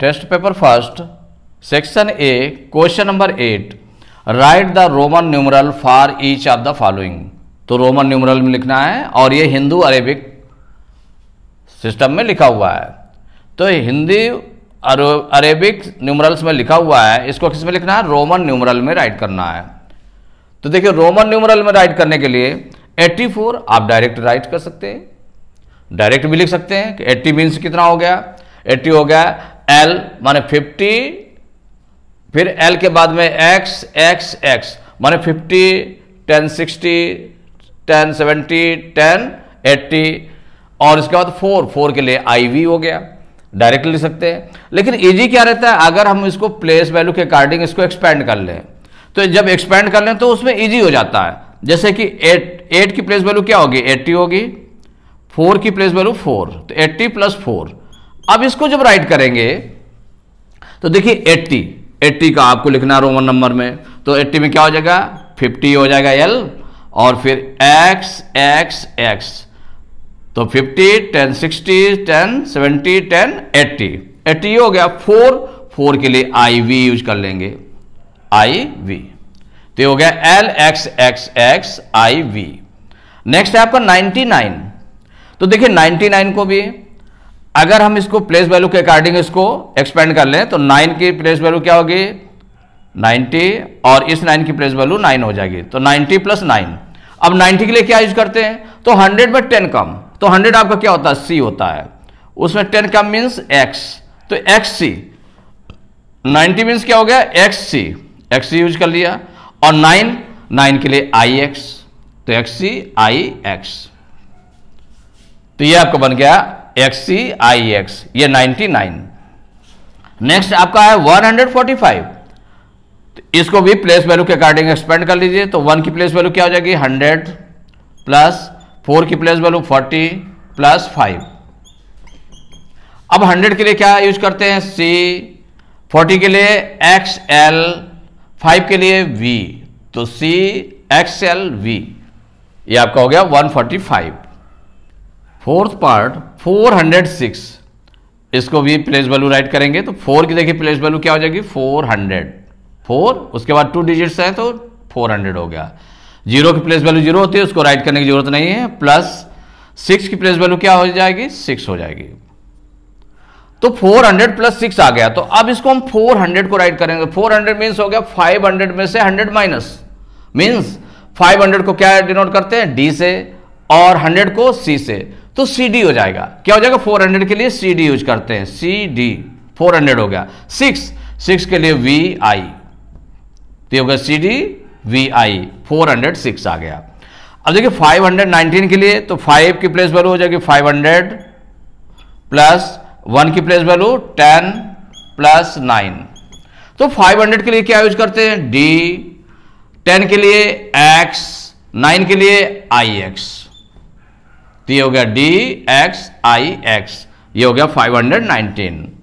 test paper first section A question number eight write the Roman numeral for each of the following तो Roman numeral में लिखना है और ये Hindu Arabic system में लिखा हुआ है तो हिंदी अरेबिक न्यूमरल्स में लिखा हुआ है इसको किस में लिखना है रोमन न्यूमरल में राइट करना है तो देखिए रोमन न्यूमरल में राइट करने के लिए 84 आप डायरेक्ट राइट कर सकते हैं डायरेक्ट भी लिख सकते हैं कि 80 मीन्स कितना हो गया 80 हो गया एल माने 50 फिर एल के बाद में एक्स एक्स एक्स माने 50 10 60 10 70 10 80 और इसके बाद फोर फोर के लिए आई वी हो गया डायरेक्ट ले सकते हैं लेकिन इजी e क्या रहता है अगर हम इसको प्लेस वैल्यू के अकॉर्डिंग इसको एक्सपेंड कर लें तो जब एक्सपेंड कर लें तो उसमें इजी e हो जाता है जैसे कि एट एट की प्लेस वैल्यू क्या होगी एट्टी होगी फोर की प्लेस वैल्यू फोर तो एट्टी प्लस फोर अब इसको जब राइट करेंगे तो देखिए 80 80 का आपको लिखना रोमन नंबर में तो 80 में क्या हो जाएगा 50 हो जाएगा एल और फिर एक्स एक्स एक्स तो 50 10 60 10 70 10 80 80 हो गया 4 4 के लिए आई वी यूज कर लेंगे आई वी तो ये हो गया L X X X I V next है आपका 99 तो देखिए 99 को भी अगर हम इसको प्लेस वैल्यू के अकॉर्डिंग इसको एक्सपेंड कर लें तो नाइन की प्लेस वैल्यू क्या होगी नाइनटी और इस नाइन की प्लेस वैल्यू नाइन हो जाएगी तो नाइनटी प्लस नाइन अब नाइनटी के लिए क्या यूज करते हैं तो हंड्रेड में टेन कम तो हंड्रेड आपका क्या होता है सी होता है उसमें टेन कम मीन्स एक्स तो एक्स सी नाइन्टी मीन्स क्या हो गया X C X C use कर लिया और नाइन नाइन के लिए आई एक्स तो एक्स सी आई एक्स तो ये आपका बन गया एक्स सी आई एक्स ये 99 नेक्स्ट आपका है 145 तो इसको भी प्लेस वैल्यू के अकॉर्डिंग एक्सपेंड कर लीजिए तो वन की प्लेस वैल्यू क्या हो जाएगी 100 प्लस फोर की प्लेस वैल्यू 40 प्लस फाइव अब 100 के लिए क्या यूज करते हैं सी 40 के लिए एक्स एल फाइव के लिए वी तो सी एक्स एल वी ये आपका हो गया 145 फोर्थ पार्ट 406 इसको भी प्लेस वैल्यू राइट करेंगे तो फोर की देखिए प्लेस वैल्यू क्या हो जाएगी 400 फोर उसके बाद टू डिजिट्स है तो 400 हो गया जीरो की प्लेस वैल्यू जीरो होती है उसको राइट करने की जरूरत नहीं है प्लस सिक्स की प्लेस वैल्यू क्या हो जाएगी सिक्स हो जाएगी तो 400 प्लस सिक्स आ गया तो अब इसको हम 400 को राइट करेंगे 400 हंड्रेड मीन्स हो गया 500 में से 100 माइनस मीन्स 500 को क्या डिनोट करते हैं डी से और 100 को सी से तो सी डी हो जाएगा क्या हो जाएगा फोर हंड्रेड के लिए सी डी यूज करते हैं सी डी फोर हंड्रेड हो गया सिक्स सिक्स के लिए वी आई तो ये हो गया C D V I four hundred six आ गया अब देखिए फाइव हंड्रेड नाइनटीन के लिए तो फाइव की प्लेस वैल्यू हो जाएगी फाइव हंड्रेड प्लस वन की place value ten plus nine तो फाइव हंड्रेड के लिए क्या यूज करते हैं डी टेन के लिए एक्स नाइन के लिए आई एक्स तो ये हो गया डी एक्स आई एक्स ये हो गया 519